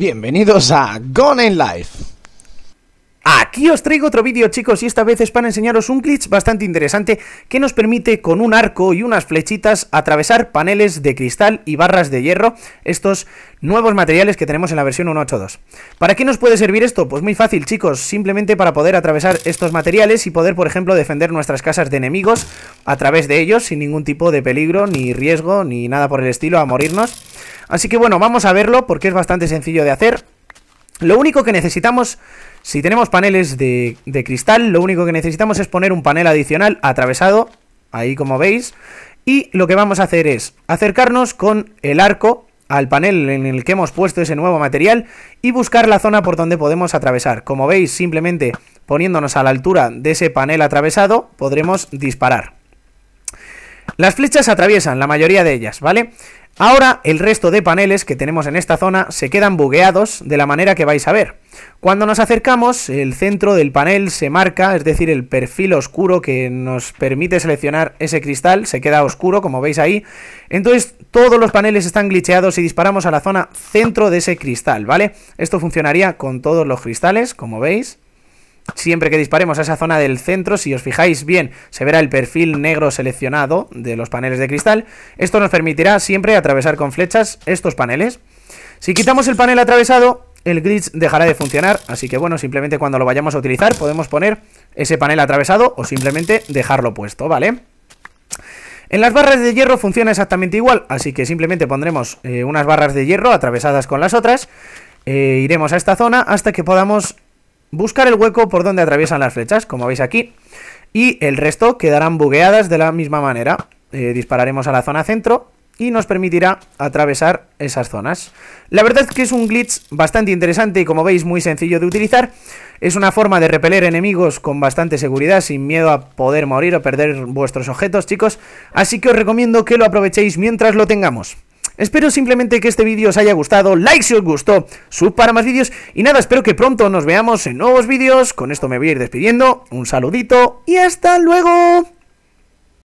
Bienvenidos a Gone in Life. Aquí os traigo otro vídeo chicos y esta vez es para enseñaros un glitch bastante interesante que nos permite con un arco y unas flechitas atravesar paneles de cristal y barras de hierro, estos nuevos materiales que tenemos en la versión 1.8.2. ¿Para qué nos puede servir esto? Pues muy fácil chicos, simplemente para poder atravesar estos materiales y poder por ejemplo defender nuestras casas de enemigos a través de ellos sin ningún tipo de peligro ni riesgo ni nada por el estilo a morirnos. Así que bueno, vamos a verlo porque es bastante sencillo de hacer. Lo único que necesitamos, si tenemos paneles de, cristal, lo único que necesitamos es poner un panel adicional atravesado, ahí como veis, y lo que vamos a hacer es acercarnos con el arco al panel en el que hemos puesto ese nuevo material y buscar la zona por donde podemos atravesar. Como veis, simplemente poniéndonos a la altura de ese panel atravesado, podremos disparar. Las flechas atraviesan, la mayoría de ellas, ¿vale? Ahora el resto de paneles que tenemos en esta zona se quedan bugueados de la manera que vais a ver. Cuando nos acercamos el centro del panel se marca, es decir el perfil oscuro que nos permite seleccionar ese cristal, se queda oscuro como veis ahí. Entonces todos los paneles están glitcheados y disparamos a la zona centro de ese cristal, ¿vale? Esto funcionaría con todos los cristales como veis. Siempre que disparemos a esa zona del centro, si os fijáis bien, se verá el perfil negro seleccionado de los paneles de cristal. Esto nos permitirá siempre atravesar con flechas estos paneles. Si quitamos el panel atravesado, el glitch dejará de funcionar, así que bueno, simplemente cuando lo vayamos a utilizar podemos poner ese panel atravesado o simplemente dejarlo puesto, ¿vale? En las barras de hierro funciona exactamente igual, así que simplemente pondremos eh, unas barras de hierro atravesadas con las otras, eh, iremos a esta zona hasta que podamos buscar el hueco por donde atraviesan las flechas, como veis aquí, y el resto quedarán bugueadas de la misma manera. Eh, dispararemos a la zona centro y nos permitirá atravesar esas zonas. La verdad es que es un glitch bastante interesante y como veis muy sencillo de utilizar. Es una forma de repeler enemigos con bastante seguridad, sin miedo a poder morir o perder vuestros objetos, chicos. Así que os recomiendo que lo aprovechéis mientras lo tengamos. Espero simplemente que este vídeo os haya gustado, like si os gustó, sub para más vídeos y nada, espero que pronto nos veamos en nuevos vídeos. Con esto me voy a ir despidiendo, un saludito y hasta luego.